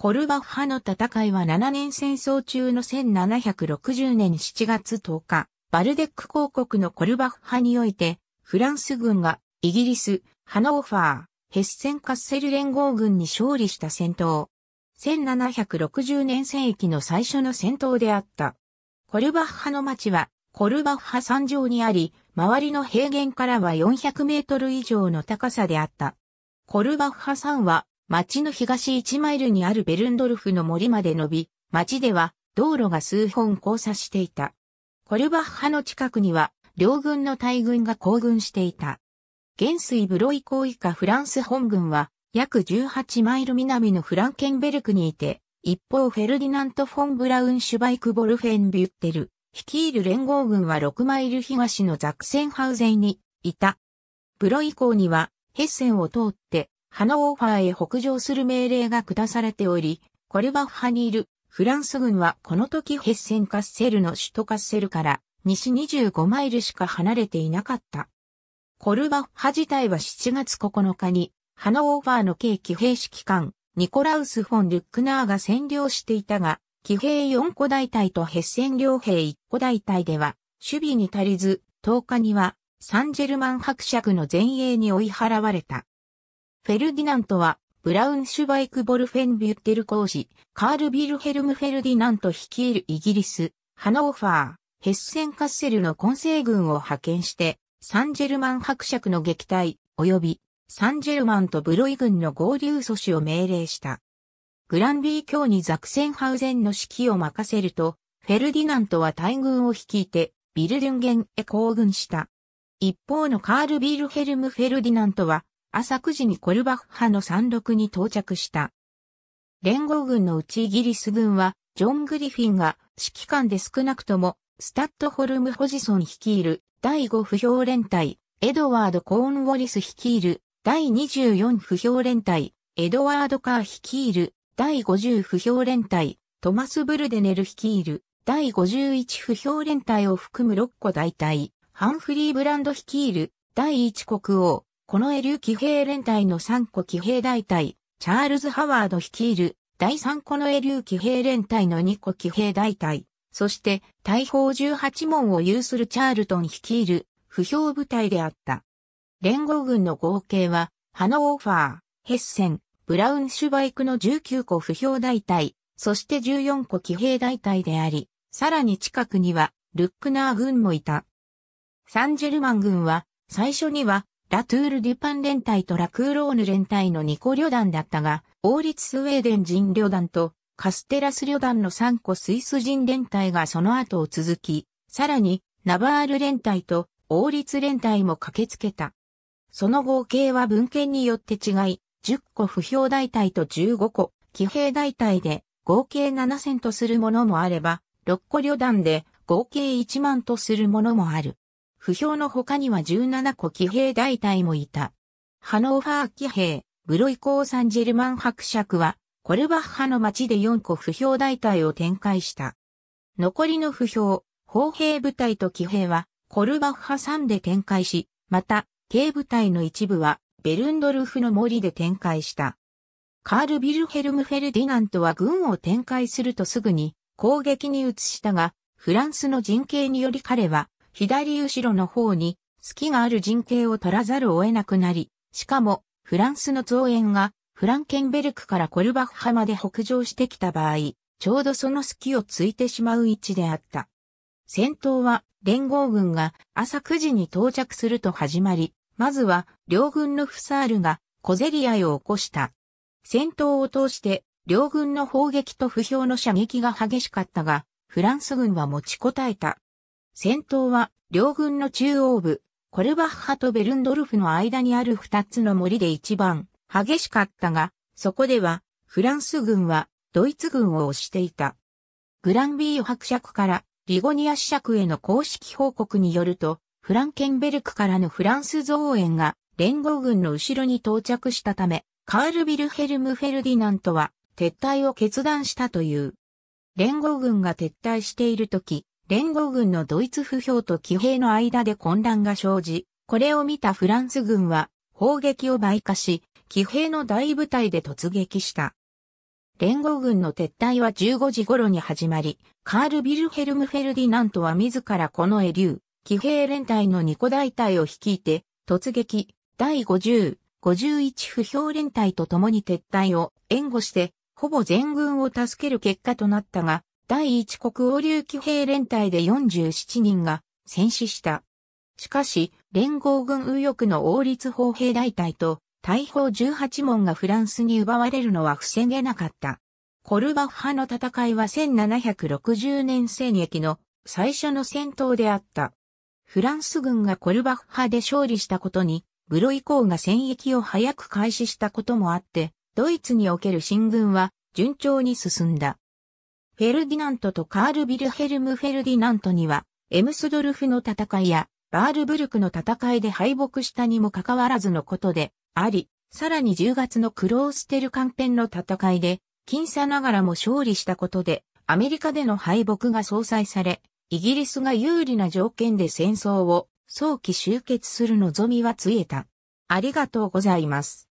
コルバッハの戦いは7年戦争中の1760年7月10日、バルデック公国のコルバッハにおいて、フランス軍がイギリス、ハノーファー、ヘッセンカッセル連合軍に勝利した戦闘。1760年戦役の最初の戦闘であった。コルバッハの町は、コルバッハ山上にあり、周りの平原からは400メートル以上の高さであった。コルバッハ山は町の東1マイルにあるベルンドルフの森まで伸び、町では道路が数本交差していた。コルバッハの近くには両軍の大軍が行軍していた。元水ブロイ港以下フランス本軍は約18マイル南のフランケンベルクにいて、一方フェルディナント・フォン・ブラウン・シュバイク・ボルフェン・ビュッテル、率いる連合軍は6マイル東のザクセンハウゼイにいた。ブロイ港にはヘッセンを通ってハノーファーへ北上する命令が下されており、コルバッハにいるフランス軍はこの時ヘッセンカッセルの首都カッセルから西25マイルしか離れていなかった。コルバッハ自体は7月9日にハノーファーの軽騎兵指揮官ニコラウス・フォン・ルックナーが占領していたが、騎兵4個大隊とヘッセン両兵1個大隊では守備に足りず10日にはサンジェルマン伯爵の前衛に追い払われた。フェルディナントは、ブラウンシュバイク・ボルフェンビュッテル公使、カール・ビルヘルム・フェルディナント率いるイギリス、ハノーファー、ヘッセン・カッセルの混成軍を派遣して、サンジェルマン伯爵の撃退、及び、サンジェルマンとブロイ軍の合流阻止を命令した。グランビー卿にザクセンハウゼンの指揮を任せると、フェルディナントは大軍を率いて、ビルデュンゲンへ行軍した。一方のカール・ビルヘルム・フェルディナントは、朝9時にコルバッハの山麓に到着した。連合軍のうちイギリス軍は、ジョン・グリフィンが指揮官で少なくとも、スタッドホルム・ホジソン率いる第5不評連隊、エドワード・コーン・ウォリス率いる第24不評連隊、エドワード・カー率いる第50不評連隊、トマス・ブルデネル率いる第51不評連隊を含む6個大隊、ハンフリー・ブランド率いる第1国王、このエリュー騎兵連隊の3個騎兵大隊、チャールズ・ハワード率いる第3個のエリュー騎兵連隊の2個騎兵大隊、そして大砲18門を有するチャールトン率いる不評部隊であった。連合軍の合計は、ハノーファー、ヘッセン、ブラウンシュバイクの19個不評大隊、そして14個騎兵大隊であり、さらに近くには、ルックナー軍もいた。サンジェルマン軍は、最初には、ラトゥール・デュパン連隊とラクーローヌ連隊の2個旅団だったが、王立スウェーデン人旅団とカステラス旅団の3個スイス人連隊がその後を続き、さらにナバール連隊と王立連隊も駆けつけた。その合計は文献によって違い、10個不評大隊と15個騎兵大隊で合計7000とするものもあれば、6個旅団で合計1万とするものもある。不評の他には17個騎兵大隊もいた。ハノーファー騎兵、ブロイコーサンジェルマン伯爵は、コルバッハの町で4個不評大隊を展開した。残りの不評、砲兵部隊と騎兵は、コルバッハ3で展開し、また、軽部隊の一部は、ベルンドルフの森で展開した。カール・ビルヘルム・フェルディナントは軍を展開するとすぐに攻撃に移したが、フランスの人形により彼は左後ろの方に、隙がある陣形を取らざるを得なくなり、しかも、フランスの増援が、フランケンベルクからコルバッハまで北上してきた場合、ちょうどその隙をついてしまう位置であった。戦闘は、連合軍が朝9時に到着すると始まり、まずは、両軍のフサールが、小競り合いを起こした。戦闘を通して、両軍の砲撃と不評の射撃が激しかったが、フランス軍は持ちこたえた。戦闘は両軍の中央部、コルバッハとベルンドルフの間にある二つの森で一番激しかったが、そこではフランス軍はドイツ軍を押していた。グランビー伯爵からリゴニア子爵への公式報告によると、フランケンベルクからのフランス増援が連合軍の後ろに到着したため、カール・ビルヘルム・フェルディナントは撤退を決断したという。連合軍が撤退している時、連合軍のドイツ不評と騎兵の間で混乱が生じ、これを見たフランス軍は砲撃を媒化し、騎兵の大部隊で突撃した。連合軍の撤退は15時頃に始まり、カール・ビルヘルム・フェルディナントは自らこのエリュー、騎兵連隊の2個大隊を率いて、突撃、第50、51不評連隊と共に撤退を援護して、ほぼ全軍を助ける結果となったが、第一国王流騎兵連隊で47人が戦死した。しかし、連合軍右翼の王立砲兵大隊と大砲18門がフランスに奪われるのは防げなかった。コルバッハの戦いは1760年戦役の最初の戦闘であった。フランス軍がコルバッハで勝利したことに、ブロイコーが戦役を早く開始したこともあって、ドイツにおける進軍は順調に進んだ。フェルディナントとカール・ビルヘルム・フェルディナントには、エムスドルフの戦いや、バールブルクの戦いで敗北したにもかかわらずのことであり、さらに10月のクローステルカ編の戦いで、僅差ながらも勝利したことで、アメリカでの敗北が相殺され、イギリスが有利な条件で戦争を早期終結する望みはついえた。ありがとうございます。